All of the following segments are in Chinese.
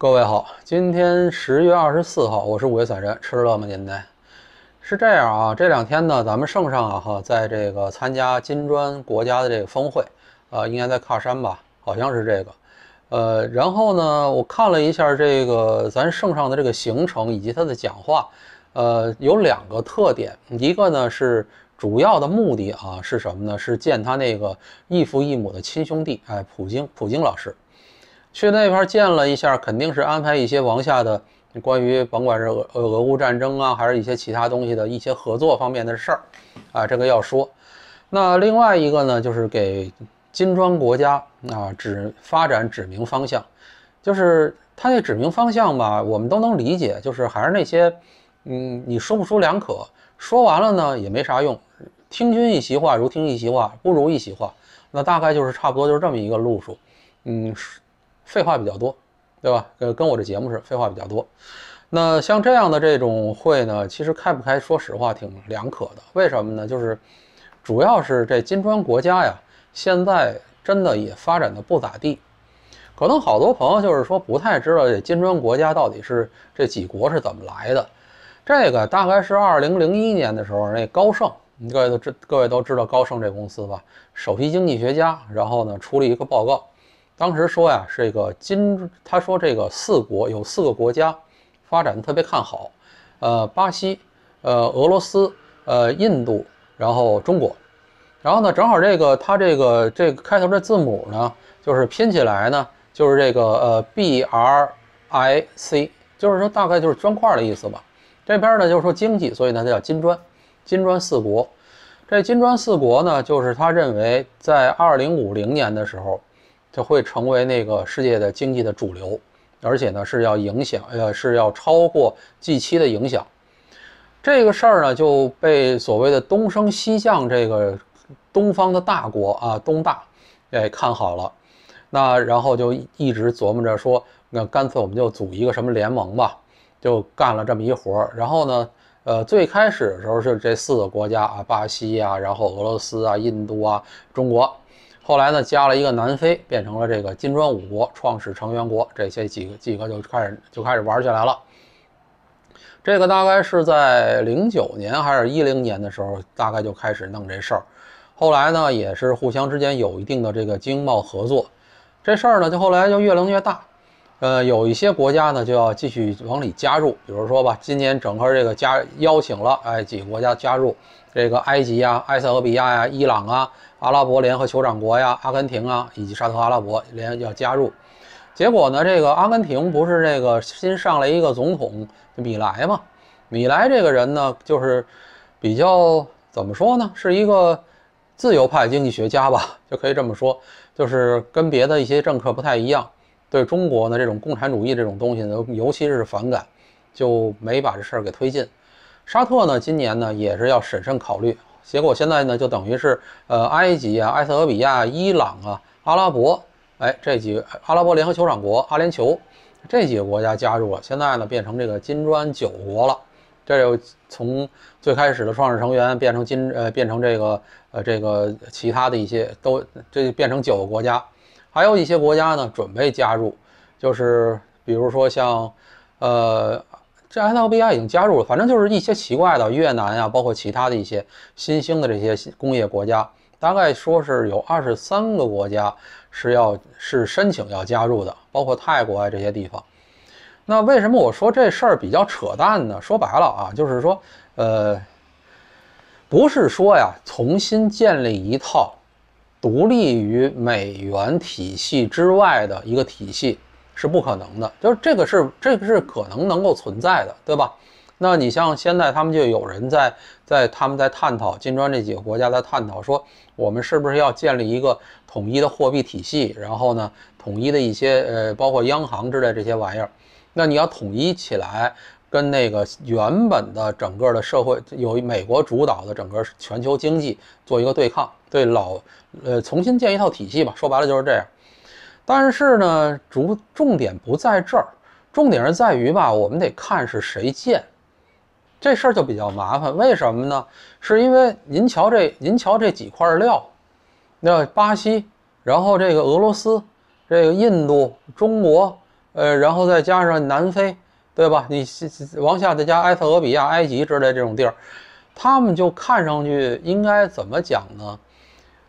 各位好，今天十月二十四号，我是五月散人，吃了吗？您呢？是这样啊，这两天呢，咱们圣上啊哈，在这个参加金砖国家的这个峰会，啊，应该在喀山吧，好像是这个，呃，然后呢，我看了一下这个咱圣上的这个行程以及他的讲话，呃，有两个特点，一个呢是主要的目的啊是什么呢？是见他那个异父异母的亲兄弟，哎，普京，普京老师。去那边见了一下，肯定是安排一些王下的关于甭管是俄俄乌战争啊，还是一些其他东西的一些合作方面的事儿，啊，这个要说。那另外一个呢，就是给金砖国家啊指发展指明方向，就是他那指明方向吧，我们都能理解，就是还是那些，嗯，你说不出两可，说完了呢也没啥用。听君一席话，如听一席话，不如一席话。那大概就是差不多就是这么一个路数，嗯。废话比较多，对吧？呃，跟我这节目是废话比较多。那像这样的这种会呢，其实开不开，说实话挺两可的。为什么呢？就是主要是这金砖国家呀，现在真的也发展的不咋地。可能好多朋友就是说不太知道这金砖国家到底是这几国是怎么来的。这个大概是二零零一年的时候，那高盛，各位都知，各位都知道高盛这公司吧？首席经济学家，然后呢，出了一个报告。当时说呀，这个金，他说这个四国有四个国家发展特别看好，呃，巴西，呃，俄罗斯，呃，印度，然后中国，然后呢，正好这个他这个这开头的字母呢，就是拼起来呢，就是这个呃 B R I C，就是说大概就是砖块的意思吧。这边呢就是说经济，所以呢它叫金砖，金砖四国。这金砖四国呢，就是他认为在二零五零年的时候。就会成为那个世界的经济的主流，而且呢是要影响，呃是要超过 G7 的影响。这个事儿呢就被所谓的东升西降这个东方的大国啊东大哎看好了，那然后就一直琢磨着说，那干脆我们就组一个什么联盟吧，就干了这么一活儿。然后呢，呃最开始的时候是这四个国家啊，巴西啊，然后俄罗斯啊，印度啊，中国。后来呢，加了一个南非，变成了这个金砖五国创始成员国。这些几个几个就开始就开始玩起来了。这个大概是在零九年还是一零年的时候，大概就开始弄这事儿。后来呢，也是互相之间有一定的这个经贸合作。这事儿呢，就后来就越弄越大。呃，有一些国家呢，就要继续往里加入。比如说吧，今年整个这个加邀请了哎几个国家加入，这个埃及啊、埃塞俄比亚呀、伊朗啊。阿拉伯联合酋长国呀，阿根廷啊，以及沙特阿拉伯联要加入，结果呢，这个阿根廷不是这个新上来一个总统米莱嘛？米莱这个人呢，就是比较怎么说呢，是一个自由派经济学家吧，就可以这么说，就是跟别的一些政客不太一样，对中国呢这种共产主义这种东西呢，尤其是反感，就没把这事儿给推进。沙特呢，今年呢也是要审慎考虑。结果现在呢，就等于是，呃，埃及啊、埃塞俄比亚、伊朗啊、阿拉伯，哎，这几阿拉伯联合酋长国、阿联酋，这几个国家加入了。现在呢，变成这个金砖九国了，这就从最开始的创始成员变成金，呃，变成这个，呃，这个其他的一些都，这就变成九个国家，还有一些国家呢准备加入，就是比如说像，呃。这 S L B I 已经加入了，反正就是一些奇怪的越南啊，包括其他的一些新兴的这些工业国家，大概说是有二十三个国家是要是申请要加入的，包括泰国啊这些地方。那为什么我说这事儿比较扯淡呢？说白了啊，就是说，呃，不是说呀，重新建立一套独立于美元体系之外的一个体系。是不可能的，就是这个是这个是可能能够存在的，对吧？那你像现在他们就有人在在他们在探讨金砖这几个国家在探讨说，我们是不是要建立一个统一的货币体系，然后呢，统一的一些呃包括央行之类这些玩意儿，那你要统一起来，跟那个原本的整个的社会由美国主导的整个全球经济做一个对抗，对老呃重新建一套体系吧，说白了就是这样。但是呢，主重点不在这儿，重点是在于吧，我们得看是谁建，这事儿就比较麻烦。为什么呢？是因为您瞧这，您瞧这几块料，那巴西，然后这个俄罗斯，这个印度、中国，呃，然后再加上南非，对吧？你往下再加埃塞俄比亚、埃及之类这种地儿，他们就看上去应该怎么讲呢？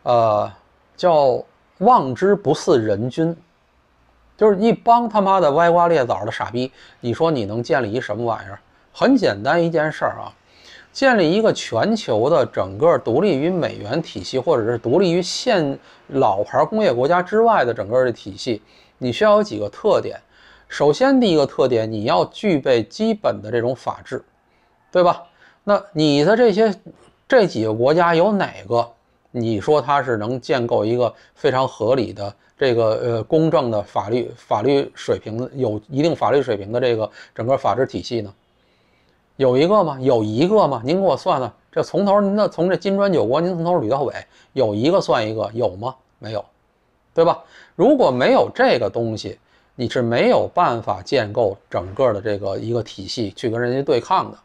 呃，叫。望之不似人君，就是一帮他妈的歪瓜裂枣的傻逼。你说你能建立一什么玩意儿？很简单一件事儿啊，建立一个全球的整个独立于美元体系，或者是独立于现老牌工业国家之外的整个的体系，你需要有几个特点。首先，第一个特点，你要具备基本的这种法治，对吧？那你的这些这几个国家有哪个？你说它是能建构一个非常合理的这个呃公正的法律法律水平有一定法律水平的这个整个法治体系呢？有一个吗？有一个吗？您给我算算，这从头您从这金砖九国，您从头捋到尾，有一个算一个，有吗？没有，对吧？如果没有这个东西，你是没有办法建构整个的这个一个体系去跟人家对抗的。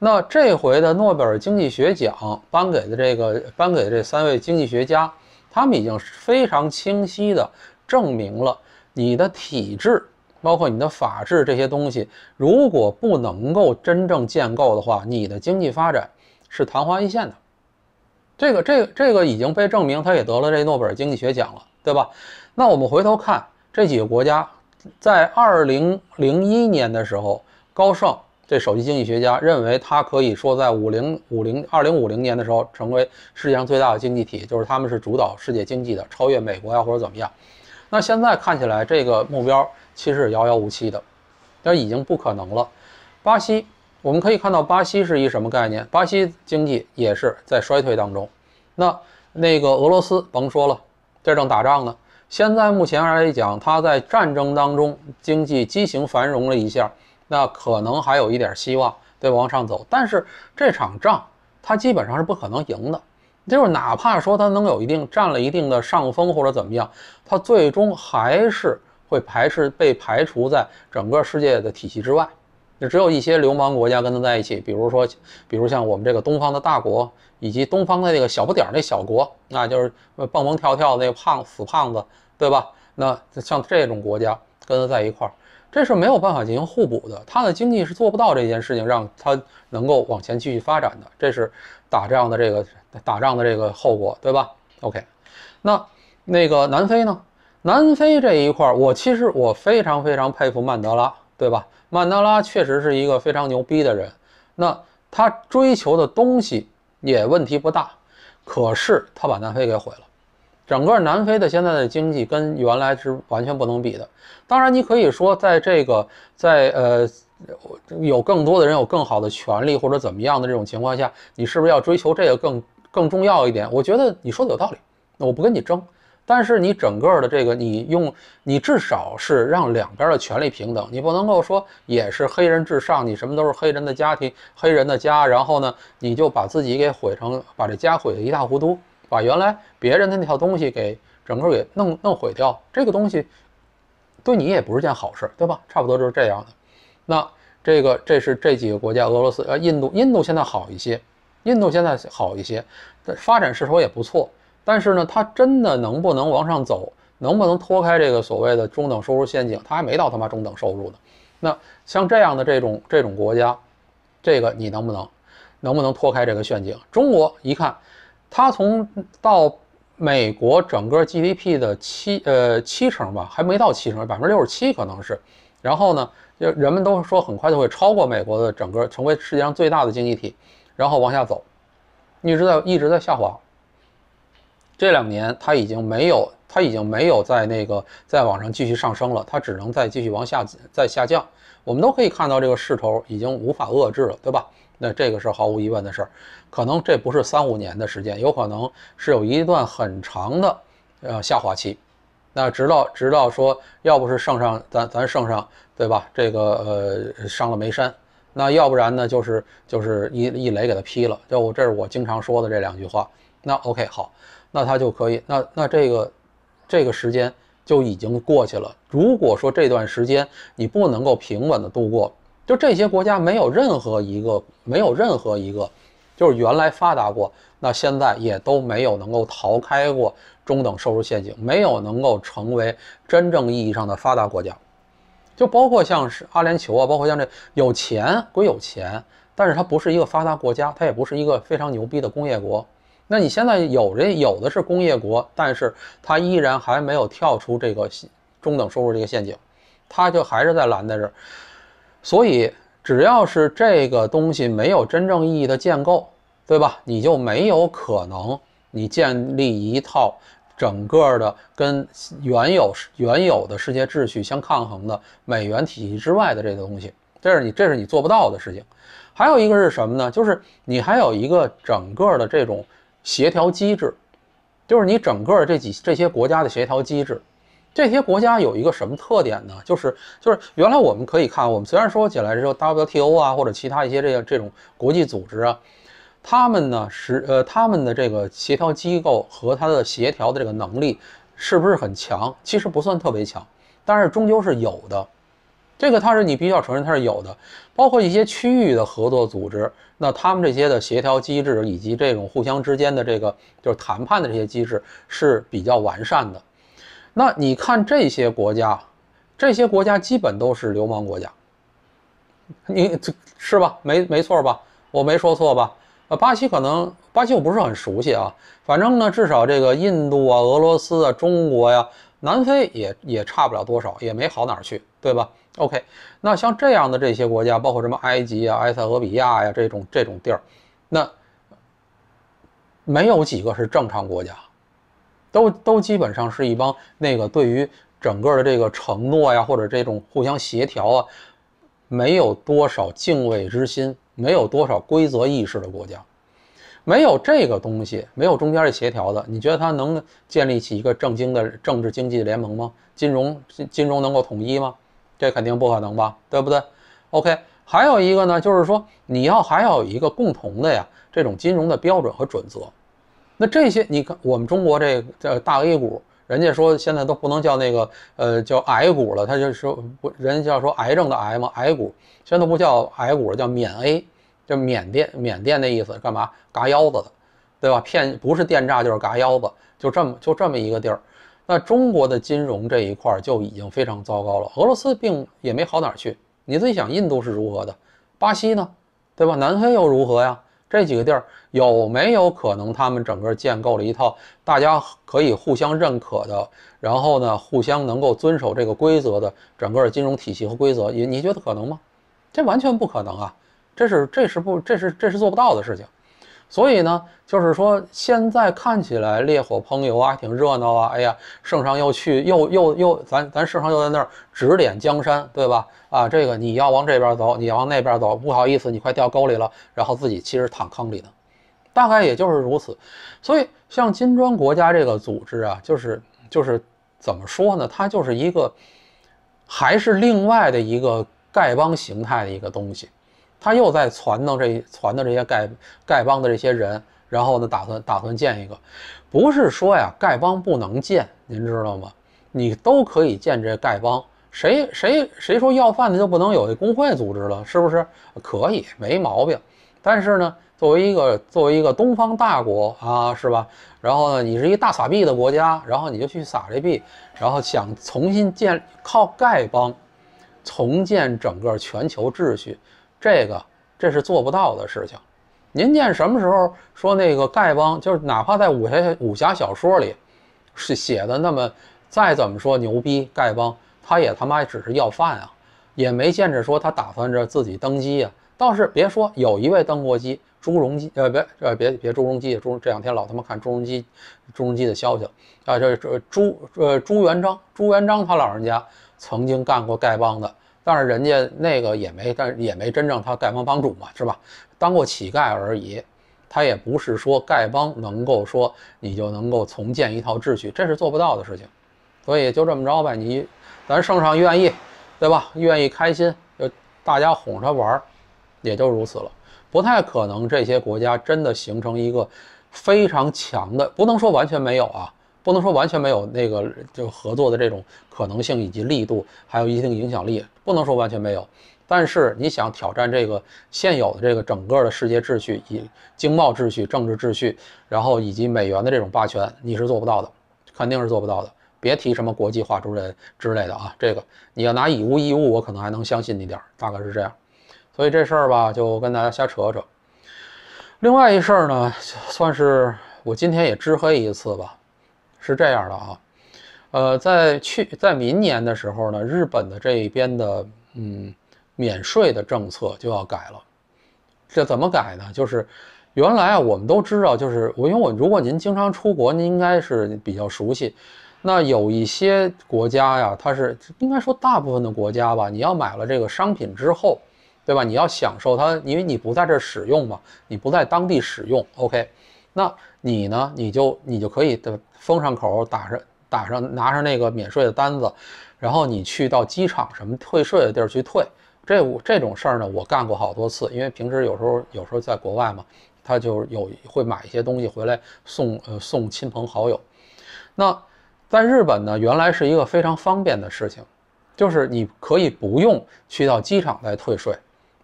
那这回的诺贝尔经济学奖颁给的这个，颁给这三位经济学家，他们已经非常清晰的证明了，你的体制，包括你的法治这些东西，如果不能够真正建构的话，你的经济发展是昙花一现的。这个，这个，这个已经被证明，他也得了这诺贝尔经济学奖了，对吧？那我们回头看这几个国家，在二零零一年的时候，高盛。这首席经济学家认为，他可以说在五零五零二零五零年的时候，成为世界上最大的经济体，就是他们是主导世界经济的，超越美国呀或者怎么样。那现在看起来，这个目标其实是遥遥无期的，但已经不可能了。巴西，我们可以看到巴西是一什么概念？巴西经济也是在衰退当中。那那个俄罗斯甭说了，这正打仗呢。现在目前来讲，他在战争当中经济畸形繁荣了一下。那可能还有一点希望，对，往上走。但是这场仗，他基本上是不可能赢的。就是哪怕说他能有一定占了一定的上风，或者怎么样，他最终还是会排斥被排除在整个世界的体系之外。就只有一些流氓国家跟他在一起，比如说，比如像我们这个东方的大国，以及东方的那个小不点儿那小国，那就是蹦蹦跳跳那个胖死胖子，对吧？那像这种国家跟他在一块儿。这是没有办法进行互补的，它的经济是做不到这件事情，让它能够往前继续发展的。这是打仗的这个打仗的这个后果，对吧？OK，那那个南非呢？南非这一块，我其实我非常非常佩服曼德拉，对吧？曼德拉确实是一个非常牛逼的人，那他追求的东西也问题不大，可是他把南非给毁了。整个南非的现在的经济跟原来是完全不能比的。当然，你可以说在这个在呃有更多的人有更好的权利或者怎么样的这种情况下，你是不是要追求这个更更重要一点？我觉得你说的有道理，我不跟你争。但是你整个的这个，你用你至少是让两边的权利平等，你不能够说也是黑人至上，你什么都是黑人的家庭、黑人的家，然后呢，你就把自己给毁成把这家毁得一塌糊涂。把原来别人的那套东西给整个给弄弄毁掉，这个东西对你也不是件好事，对吧？差不多就是这样的。那这个这是这几个国家，俄罗斯呃，印度，印度现在好一些，印度现在好一些，发展势头也不错。但是呢，它真的能不能往上走，能不能脱开这个所谓的中等收入陷阱？它还没到他妈中等收入呢。那像这样的这种这种国家，这个你能不能能不能脱开这个陷阱？中国一看。它从到美国整个 GDP 的七呃七成吧，还没到七成，百分之六十七可能是。然后呢，就人们都说很快就会超过美国的整个，成为世界上最大的经济体。然后往下走，一直在一直在下滑。这两年它已经没有，它已经没有在那个再往上继续上升了，它只能再继续往下再下降。我们都可以看到这个势头已经无法遏制了，对吧？那这个是毫无疑问的事儿，可能这不是三五年的时间，有可能是有一段很长的呃下滑期，那直到直到说，要不是圣上咱咱圣上对吧？这个呃上了眉山，那要不然呢就是就是一一雷给他劈了，就这是我经常说的这两句话。那 OK 好，那他就可以，那那这个这个时间就已经过去了。如果说这段时间你不能够平稳的度过，就这些国家没有任何一个没有任何一个，就是原来发达过，那现在也都没有能够逃开过中等收入陷阱，没有能够成为真正意义上的发达国家。就包括像是阿联酋啊，包括像这有钱归有钱，但是它不是一个发达国家，它也不是一个非常牛逼的工业国。那你现在有这有的是工业国，但是它依然还没有跳出这个中等收入这个陷阱，它就还是在拦在这。儿。所以，只要是这个东西没有真正意义的建构，对吧？你就没有可能，你建立一套整个的跟原有原有的世界秩序相抗衡的美元体系之外的这个东西，这是你这是你做不到的事情。还有一个是什么呢？就是你还有一个整个的这种协调机制，就是你整个这几这些国家的协调机制。这些国家有一个什么特点呢？就是就是原来我们可以看，我们虽然说起来说 WTO 啊或者其他一些这样这种国际组织啊，他们呢是呃他们的这个协调机构和他的协调的这个能力是不是很强？其实不算特别强，但是终究是有的。这个它是你必须要承认它是有的，包括一些区域的合作组织，那他们这些的协调机制以及这种互相之间的这个就是谈判的这些机制是比较完善的。那你看这些国家，这些国家基本都是流氓国家，你这是吧？没没错吧？我没说错吧？呃，巴西可能巴西我不是很熟悉啊，反正呢，至少这个印度啊、俄罗斯啊、中国呀、南非也也差不了多少，也没好哪儿去，对吧？OK，那像这样的这些国家，包括什么埃及啊、埃塞俄比亚呀这种这种地儿，那没有几个是正常国家。都都基本上是一帮那个对于整个的这个承诺呀，或者这种互相协调啊，没有多少敬畏之心，没有多少规则意识的国家，没有这个东西，没有中间的协调的，你觉得它能建立起一个正经的政治经济联盟吗？金融金金融能够统一吗？这肯定不可能吧，对不对？OK，还有一个呢，就是说你要还要有一个共同的呀，这种金融的标准和准则。那这些你看，我们中国这叫大 A 股，人家说现在都不能叫那个，呃，叫癌股了。他就说不，人家要说癌症的癌嘛，癌股现在都不叫癌股了，叫缅 A，叫缅甸缅甸那意思，干嘛？嘎腰子的，对吧？骗，不是电诈就是嘎腰子，就这么就这么一个地儿。那中国的金融这一块就已经非常糟糕了。俄罗斯并也没好哪去，你自己想，印度是如何的？巴西呢？对吧？南非又如何呀？这几个地儿有没有可能，他们整个建构了一套大家可以互相认可的，然后呢，互相能够遵守这个规则的整个金融体系和规则？你你觉得可能吗？这完全不可能啊！这是这是不这是这是做不到的事情。所以呢，就是说，现在看起来烈火烹油啊，挺热闹啊。哎呀，圣上又去，又又又，咱咱圣上又在那儿指点江山，对吧？啊，这个你要往这边走，你要往那边走，不好意思，你快掉沟里了，然后自己其实躺坑里了，大概也就是如此。所以，像金砖国家这个组织啊，就是就是怎么说呢？它就是一个，还是另外的一个丐帮形态的一个东西。他又在撺弄这撺弄这些丐丐帮的这些人，然后呢，打算打算建一个，不是说呀，丐帮不能建，您知道吗？你都可以建这丐帮，谁谁谁说要饭的就不能有一工会组织了，是不是？可以，没毛病。但是呢，作为一个作为一个东方大国啊，是吧？然后呢，你是一个大撒币的国家，然后你就去撒这币，然后想重新建靠丐帮重建整个全球秩序。这个这是做不到的事情。您见什么时候说那个丐帮，就是哪怕在武侠武侠小说里是写的那么再怎么说牛逼，丐帮他也他妈只是要饭啊，也没见着说他打算着自己登基啊。倒是别说有一位登过基，朱镕基，呃，别，呃，别别朱镕基，朱这两天老他妈看朱镕基，朱镕基的消息啊，这这朱呃朱元璋，朱元璋他老人家曾经干过丐帮的。但是人家那个也没，但也没真正他丐帮帮主嘛，是吧？当过乞丐而已，他也不是说丐帮能够说你就能够重建一套秩序，这是做不到的事情。所以就这么着吧，你咱圣上愿意，对吧？愿意开心，就大家哄着玩，也就如此了。不太可能这些国家真的形成一个非常强的，不能说完全没有啊。不能说完全没有那个就合作的这种可能性以及力度，还有一定影响力，不能说完全没有。但是你想挑战这个现有的这个整个的世界秩序，以经贸秩序、政治秩序，然后以及美元的这种霸权，你是做不到的，肯定是做不到的。别提什么国际化主任之类的啊，这个你要拿以物易物，我可能还能相信你点儿，大概是这样。所以这事儿吧，就跟大家瞎扯扯。另外一事儿呢，算是我今天也知黑一次吧。是这样的啊，呃，在去在明年的时候呢，日本的这一边的嗯免税的政策就要改了，这怎么改呢？就是原来啊，我们都知道，就是我因为我如果您经常出国，您应该是比较熟悉。那有一些国家呀，它是应该说大部分的国家吧，你要买了这个商品之后，对吧？你要享受它，因为你不在这使用嘛，你不在当地使用，OK，那你呢，你就你就可以的。封上口，打上打上拿上那个免税的单子，然后你去到机场什么退税的地儿去退。这这种事儿呢，我干过好多次，因为平时有时候有时候在国外嘛，他就有会买一些东西回来送呃送亲朋好友。那在日本呢，原来是一个非常方便的事情，就是你可以不用去到机场再退税，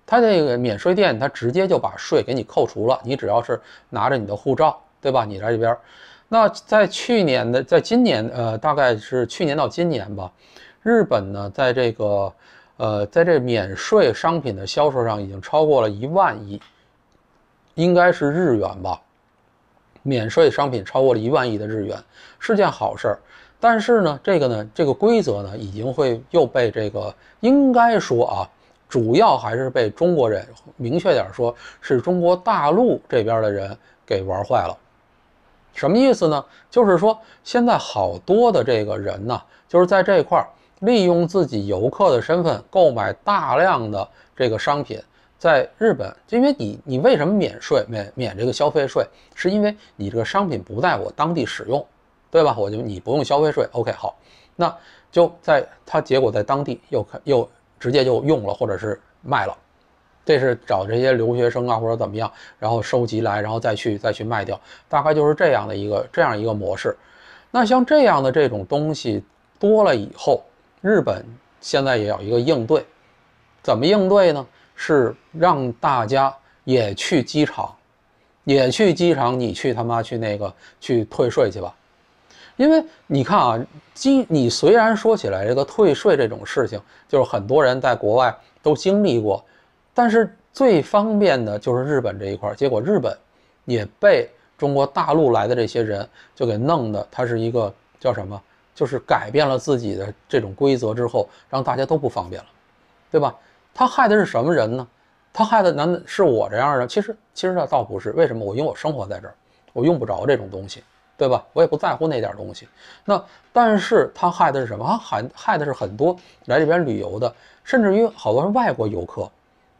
他这个免税店他直接就把税给你扣除了，你只要是拿着你的护照。对吧？你在这边，那在去年的，在今年，呃，大概是去年到今年吧。日本呢，在这个，呃，在这免税商品的销售上，已经超过了一万亿，应该是日元吧。免税商品超过了一万亿的日元是件好事儿，但是呢，这个呢，这个规则呢，已经会又被这个，应该说啊，主要还是被中国人，明确点说，是中国大陆这边的人给玩坏了。什么意思呢？就是说，现在好多的这个人呢，就是在这块利用自己游客的身份购买大量的这个商品，在日本，就因为你你为什么免税免免这个消费税？是因为你这个商品不在我当地使用，对吧？我就你不用消费税。OK，好，那就在他结果在当地又又直接就用了，或者是卖了。这是找这些留学生啊，或者怎么样，然后收集来，然后再去，再去卖掉，大概就是这样的一个，这样一个模式。那像这样的这种东西多了以后，日本现在也有一个应对，怎么应对呢？是让大家也去机场，也去机场，你去他妈去那个去退税去吧。因为你看啊，机你虽然说起来这个退税这种事情，就是很多人在国外都经历过。但是最方便的就是日本这一块儿，结果日本也被中国大陆来的这些人就给弄的，他是一个叫什么？就是改变了自己的这种规则之后，让大家都不方便了，对吧？他害的是什么人呢？他害的难道是我这样的？其实其实他倒不是，为什么？我因为我生活在这儿，我用不着这种东西，对吧？我也不在乎那点东西。那但是他害的是什么他害害的是很多来这边旅游的，甚至于好多人外国游客。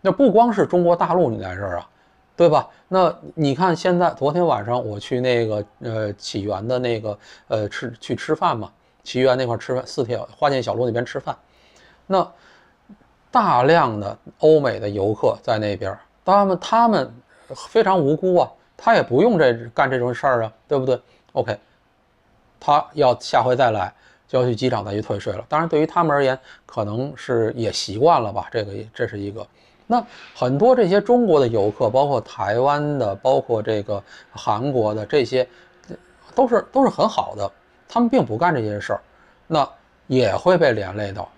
那不光是中国大陆，你在这儿啊，对吧？那你看，现在昨天晚上我去那个呃，起源的那个呃吃去吃饭嘛，起源那块吃饭，四条花见小路那边吃饭，那大量的欧美的游客在那边，他们他们非常无辜啊，他也不用这干这种事儿啊，对不对？OK，他要下回再来，就要去机场再去退税了。当然，对于他们而言，可能是也习惯了吧，这个这是一个。那很多这些中国的游客，包括台湾的，包括这个韩国的，这些都是都是很好的，他们并不干这些事儿，那也会被连累到。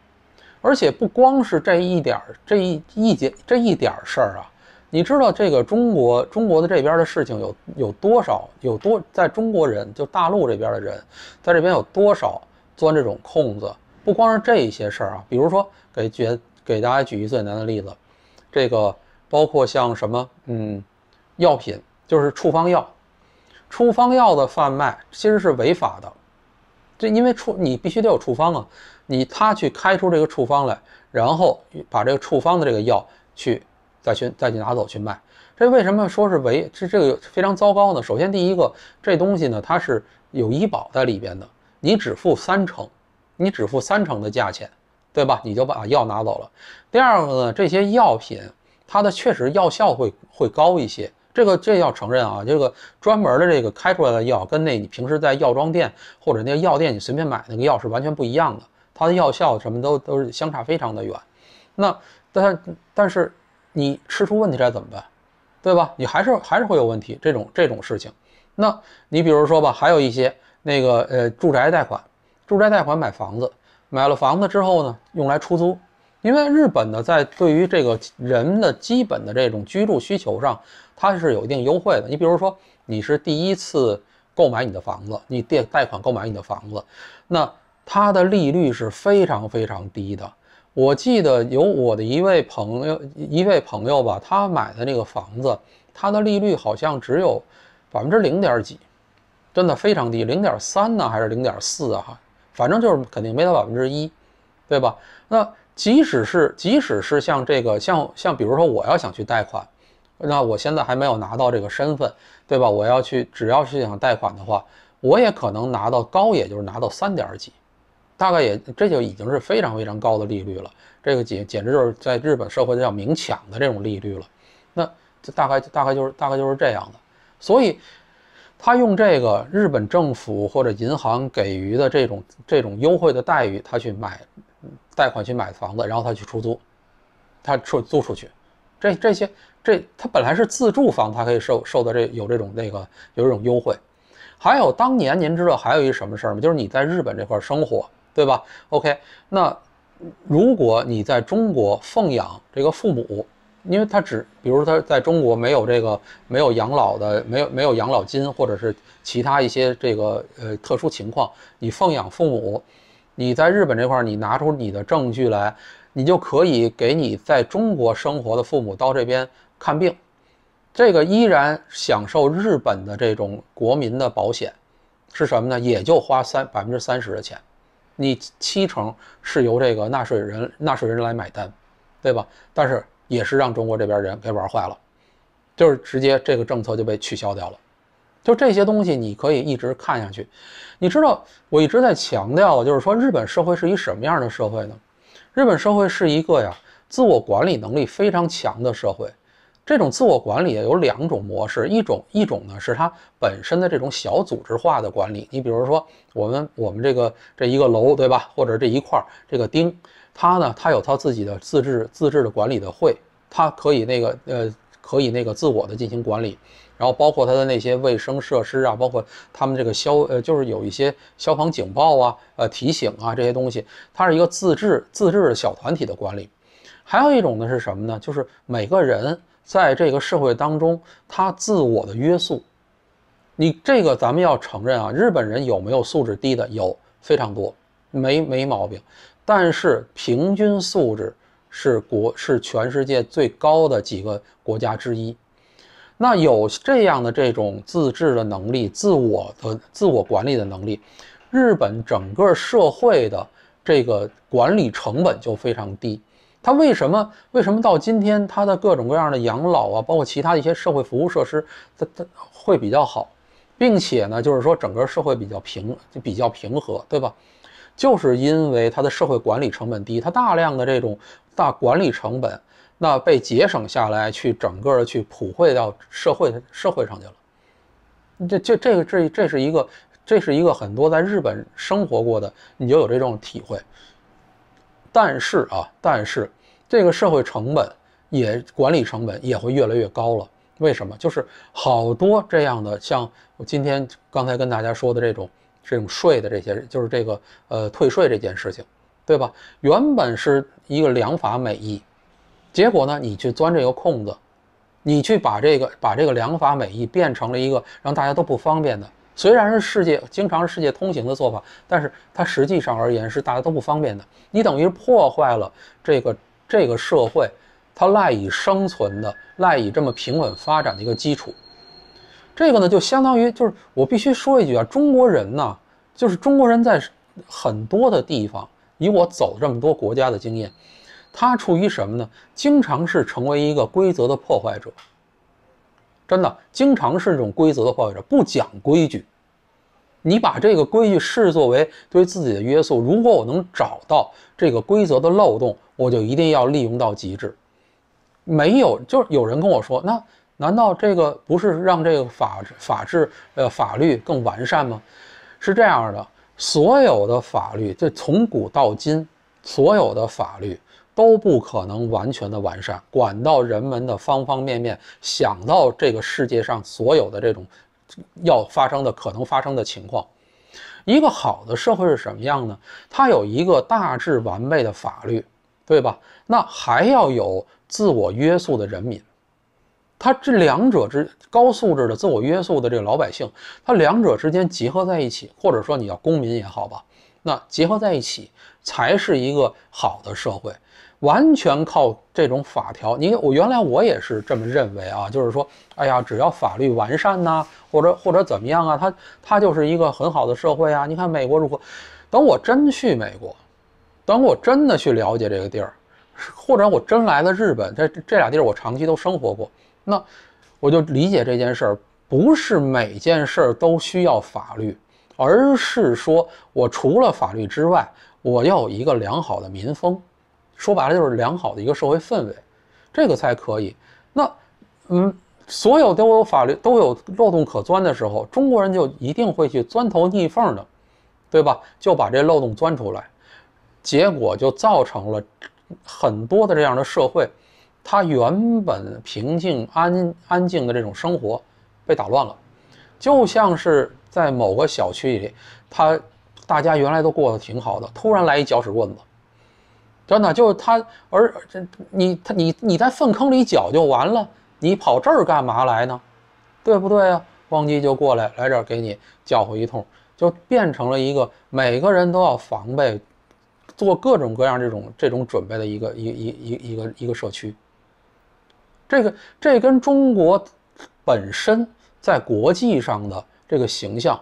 而且不光是这一点儿，这一一节这一点儿事儿啊，你知道这个中国中国的这边的事情有有多少，有多在中国人就大陆这边的人在这边有多少钻这种空子？不光是这一些事儿啊，比如说给举给大家举一最难的例子。这个包括像什么，嗯，药品就是处方药，处方药的贩卖其实是违法的。这因为处你必须得有处方啊，你他去开出这个处方来，然后把这个处方的这个药去再去再去拿走去卖，这为什么说是违？这这个非常糟糕呢？首先第一个，这东西呢它是有医保在里边的，你只付三成，你只付三成的价钱。对吧？你就把药拿走了。第二个呢，这些药品它的确实药效会会高一些，这个这要承认啊。这个专门的这个开出来的药，跟那你平时在药妆店或者那药店你随便买那个药是完全不一样的，它的药效什么都都是相差非常的远。那但但是你吃出问题来怎么办？对吧？你还是还是会有问题。这种这种事情，那你比如说吧，还有一些那个呃住宅贷款，住宅贷款买房子。买了房子之后呢，用来出租，因为日本呢，在对于这个人的基本的这种居住需求上，它是有一定优惠的。你比如说，你是第一次购买你的房子，你贷贷款购买你的房子，那它的利率是非常非常低的。我记得有我的一位朋友，一位朋友吧，他买的那个房子，它的利率好像只有百分之零点几，真的非常低，零点三呢，还是零点四啊？哈。反正就是肯定没到百分之一，对吧？那即使是即使是像这个像像比如说我要想去贷款，那我现在还没有拿到这个身份，对吧？我要去只要是想贷款的话，我也可能拿到高，也就是拿到三点几，大概也这就已经是非常非常高的利率了。这个简简直就是在日本社会叫明抢的这种利率了。那这大概大概就是大概就是这样的，所以。他用这个日本政府或者银行给予的这种这种优惠的待遇，他去买贷款去买房子，然后他去出租，他出租出去。这这些这他本来是自住房，他可以受受到这有这种那个有这种优惠。还有当年您知道还有一什么事儿吗？就是你在日本这块生活，对吧？OK，那如果你在中国奉养这个父母。因为他只，比如说他在中国没有这个没有养老的，没有没有养老金或者是其他一些这个呃特殊情况，你奉养父母，你在日本这块你拿出你的证据来，你就可以给你在中国生活的父母到这边看病，这个依然享受日本的这种国民的保险，是什么呢？也就花三百分之三十的钱，你七成是由这个纳税人纳税人来买单，对吧？但是。也是让中国这边人给玩坏了，就是直接这个政策就被取消掉了。就这些东西，你可以一直看下去。你知道，我一直在强调，就是说日本社会是一什么样的社会呢？日本社会是一个呀，自我管理能力非常强的社会。这种自我管理有两种模式，一种一种呢是它本身的这种小组织化的管理。你比如说，我们我们这个这一个楼，对吧？或者这一块这个钉。他呢？他有他自己的自治、自治的管理的会，他可以那个呃，可以那个自我的进行管理，然后包括他的那些卫生设施啊，包括他们这个消呃，就是有一些消防警报啊、呃提醒啊这些东西，它是一个自治、自治的小团体的管理。还有一种呢是什么呢？就是每个人在这个社会当中，他自我的约束。你这个咱们要承认啊，日本人有没有素质低的？有非常多，没没毛病。但是平均素质是国是全世界最高的几个国家之一，那有这样的这种自治的能力、自我的自我管理的能力，日本整个社会的这个管理成本就非常低。它为什么？为什么到今天它的各种各样的养老啊，包括其他一些社会服务设施，它它会比较好，并且呢，就是说整个社会比较平，就比较平和，对吧？就是因为它的社会管理成本低，它大量的这种大管理成本，那被节省下来，去整个的去普惠到社会社会上去了。这这这个这这是一个这是一个很多在日本生活过的，你就有这种体会。但是啊，但是这个社会成本也管理成本也会越来越高了。为什么？就是好多这样的，像我今天刚才跟大家说的这种。这种税的这些，就是这个呃退税这件事情，对吧？原本是一个良法美意，结果呢，你去钻这个空子，你去把这个把这个良法美意变成了一个让大家都不方便的。虽然是世界经常世界通行的做法，但是它实际上而言是大家都不方便的。你等于破坏了这个这个社会它赖以生存的、赖以这么平稳发展的一个基础。这个呢，就相当于就是我必须说一句啊，中国人呢，就是中国人在很多的地方，以我走这么多国家的经验，他处于什么呢？经常是成为一个规则的破坏者，真的经常是这种规则的破坏者，不讲规矩。你把这个规矩视作为对自己的约束，如果我能找到这个规则的漏洞，我就一定要利用到极致。没有，就是有人跟我说那。难道这个不是让这个法法治呃法律更完善吗？是这样的，所有的法律，这从古到今，所有的法律都不可能完全的完善，管到人们的方方面面，想到这个世界上所有的这种要发生的可能发生的情况。一个好的社会是什么样呢？它有一个大致完备的法律，对吧？那还要有自我约束的人民。他这两者之高素质的自我约束的这个老百姓，他两者之间结合在一起，或者说你叫公民也好吧，那结合在一起才是一个好的社会。完全靠这种法条，你我原来我也是这么认为啊，就是说，哎呀，只要法律完善呐，或者或者怎么样啊，他他就是一个很好的社会啊。你看美国如何？等我真去美国，等我真的去了解这个地儿，或者我真来了日本，这这俩地儿我长期都生活过。那我就理解这件事儿，不是每件事都需要法律，而是说我除了法律之外，我要有一个良好的民风，说白了就是良好的一个社会氛围，这个才可以。那，嗯，所有都有法律都有漏洞可钻的时候，中国人就一定会去钻头逆缝的，对吧？就把这漏洞钻出来，结果就造成了很多的这样的社会。他原本平静安安静的这种生活被打乱了，就像是在某个小区里，他大家原来都过得挺好的，突然来一搅屎棍子，真的就是他，而这你他你你在粪坑里搅就完了，你跑这儿干嘛来呢？对不对啊？汪基就过来来这儿给你搅和一通，就变成了一个每个人都要防备，做各种各样这种这种准备的一个一一一一个一个社区。这个这跟中国本身在国际上的这个形象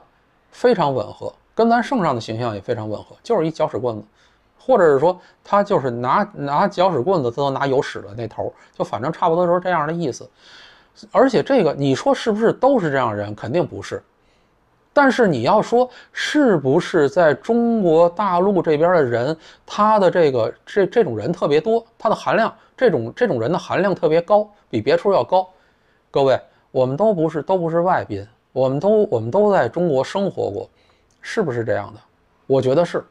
非常吻合，跟咱圣上的形象也非常吻合，就是一搅屎棍子，或者是说他就是拿拿搅屎棍子，他都拿有屎的那头，就反正差不多就是这样的意思。而且这个你说是不是都是这样的人？肯定不是。但是你要说是不是在中国大陆这边的人，他的这个这这种人特别多，他的含量。这种这种人的含量特别高，比别处要高。各位，我们都不是都不是外宾，我们都我们都在中国生活过，是不是这样的？我觉得是，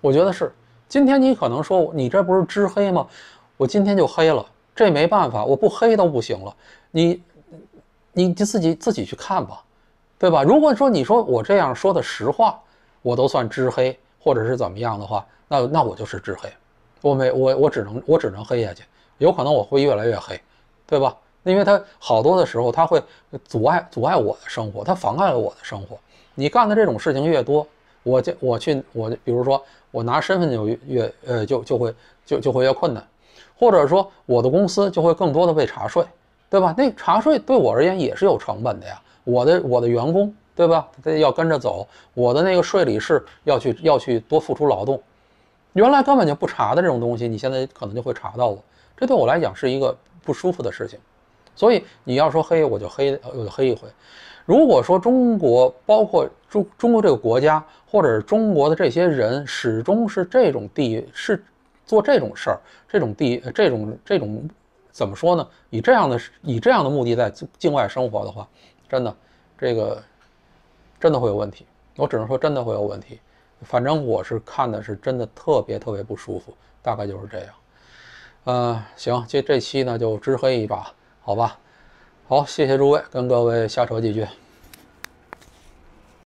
我觉得是。今天你可能说你这不是知黑吗？我今天就黑了，这没办法，我不黑都不行了。你你你自己自己去看吧，对吧？如果说你说我这样说的实话，我都算知黑，或者是怎么样的话，那那我就是知黑。我没我我只能我只能黑下去，有可能我会越来越黑，对吧？因为它好多的时候，它会阻碍阻碍我的生活，它妨碍了我的生活。你干的这种事情越多，我就我去我比如说我拿身份就越越呃就就会就就会越困难，或者说我的公司就会更多的被查税，对吧？那查税对我而言也是有成本的呀，我的我的员工对吧？他要跟着走，我的那个税理是要去要去多付出劳动。原来根本就不查的这种东西，你现在可能就会查到了。这对我来讲是一个不舒服的事情，所以你要说黑我就黑，我就黑一回。如果说中国，包括中中国这个国家，或者是中国的这些人，始终是这种地是做这种事儿，这种地这种这种怎么说呢？以这样的以这样的目的在境外生活的话，真的这个真的会有问题。我只能说，真的会有问题。反正我是看的是真的特别特别不舒服，大概就是这样。呃，行，这这期呢就知黑一把，好吧？好，谢谢诸位，跟各位瞎扯几句。